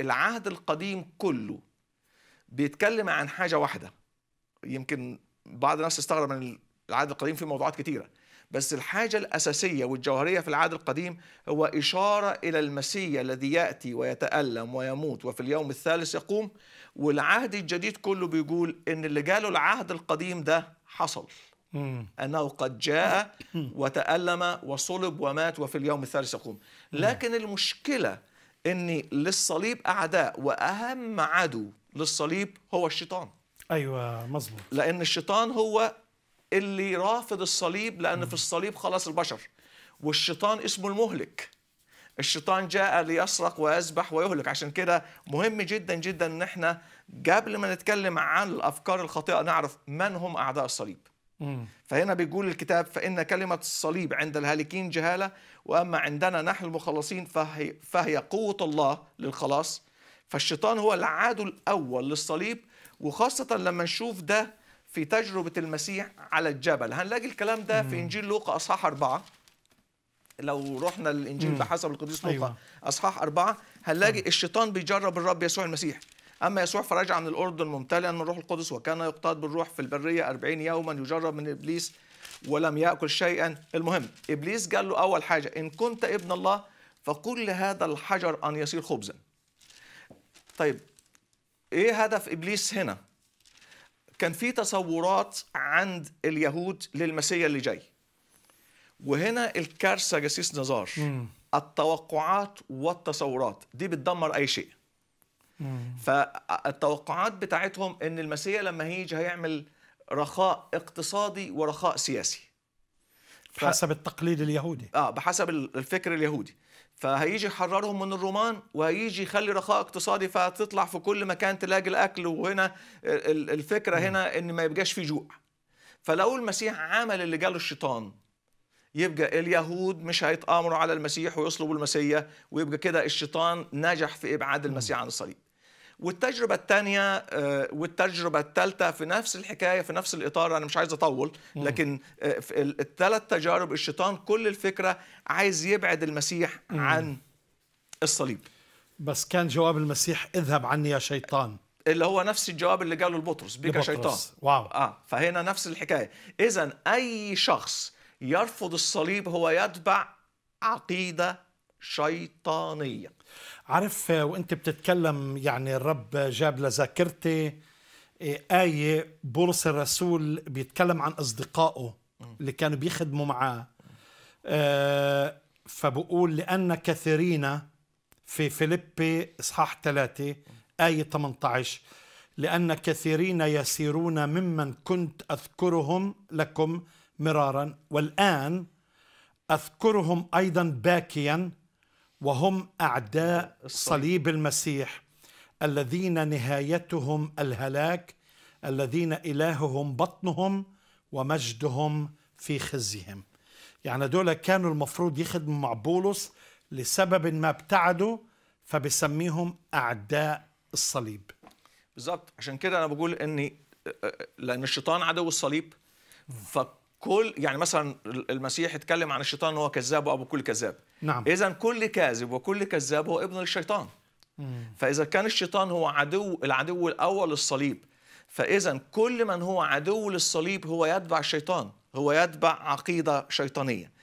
العهد القديم كله بيتكلم عن حاجه واحده يمكن بعض الناس تستغرب من العهد القديم في موضوعات كتيره بس الحاجة الأساسية والجوهرية في العهد القديم هو إشارة إلى المسيح الذي يأتي ويتألم ويموت وفي اليوم الثالث يقوم والعهد الجديد كله بيقول إن اللي جاله العهد القديم ده حصل أنه قد جاء وتألم وصلب ومات وفي اليوم الثالث يقوم لكن المشكلة ان للصليب اعداء واهم عدو للصليب هو الشيطان ايوه مظبوط لان الشيطان هو اللي رافض الصليب لان م. في الصليب خلاص البشر والشيطان اسمه المهلك الشيطان جاء ليسرق ويذبح ويهلك عشان كده مهم جدا جدا ان احنا قبل ما نتكلم عن الافكار الخاطئه نعرف من هم اعداء الصليب فهنا بيقول الكتاب فإن كلمة الصليب عند الهالكين جهالة وأما عندنا نحن المخلصين فهي, فهي قوة الله للخلاص فالشيطان هو العدو الأول للصليب وخاصة لما نشوف ده في تجربة المسيح على الجبل هنلاقي الكلام ده في إنجيل لوقا أصحاح أربعة لو رحنا للإنجيل بحسب القديس لوقا أيوة. أصحاح أربعة هنلاقي الشيطان بيجرب الرب يسوع المسيح أما يسوع فرجع من الأردن ممتلئا من الروح القدس وكان يقتاد بالروح في البرية أربعين يوما يجرب من إبليس ولم يأكل شيئا المهم إبليس قال له أول حاجة إن كنت ابن الله فقل لهذا الحجر أن يصير خبزا طيب إيه هدف إبليس هنا؟ كان في تصورات عند اليهود للمسيا اللي جاي وهنا الكارثه جسيس نزار التوقعات والتصورات دي بتدمر اي شيء فالتوقعات بتاعتهم ان المسيح لما هيجي هيعمل رخاء اقتصادي ورخاء سياسي ف... بحسب التقليد اليهودي اه بحسب الفكر اليهودي فهيجي يحررهم من الرومان وهيجي يخلي رخاء اقتصادي فتطلع في كل مكان تلاقي الاكل وهنا الفكره هنا ان ما يبقاش في جوع فلو المسيح عمل اللي جاله الشيطان يبقى اليهود مش هيتآمروا على المسيح ويصلبوا المسيح ويبقى كده الشيطان نجح في إبعاد المسيح عن الصليب والتجربه الثانيه آه، والتجربه الثالثه في نفس الحكايه في نفس الاطار انا مش عايز اطول لكن آه، في الثلاث تجارب الشيطان كل الفكره عايز يبعد المسيح عن الصليب بس كان جواب المسيح اذهب عني يا شيطان اللي هو نفس الجواب اللي قاله بيك بك شيطان واو اه فهنا نفس الحكايه اذا اي شخص يرفض الصليب هو يتبع عقيده شيطانية عارف وانت بتتكلم يعني الرب جاب لذاكرتي إيه،, آية بولس الرسول بيتكلم عن أصدقائه اللي كانوا بيخدموا معاه آه، فبقول لأن كثيرين في فيلبي إصحاح ثلاثة آية 18 لأن كثيرين يسيرون ممن كنت أذكرهم لكم مرارا والآن أذكرهم أيضا باكيا وهم اعداء صليب المسيح الذين نهايتهم الهلاك الذين الههم بطنهم ومجدهم في خزيهم يعني دول كانوا المفروض يخدموا مع بولس لسبب ما ابتعدوا فبسميهم اعداء الصليب بالظبط عشان كده انا بقول ان لان الشيطان عدو الصليب فكل يعني مثلا المسيح اتكلم عن الشيطان ان هو كذاب وابو كل كذاب نعم اذا كل كاذب وكل كذاب هو ابن للشيطان فاذا كان الشيطان هو عدو العدو الاول للصليب فاذا كل من هو عدو للصليب هو يتبع الشيطان هو يتبع عقيده شيطانيه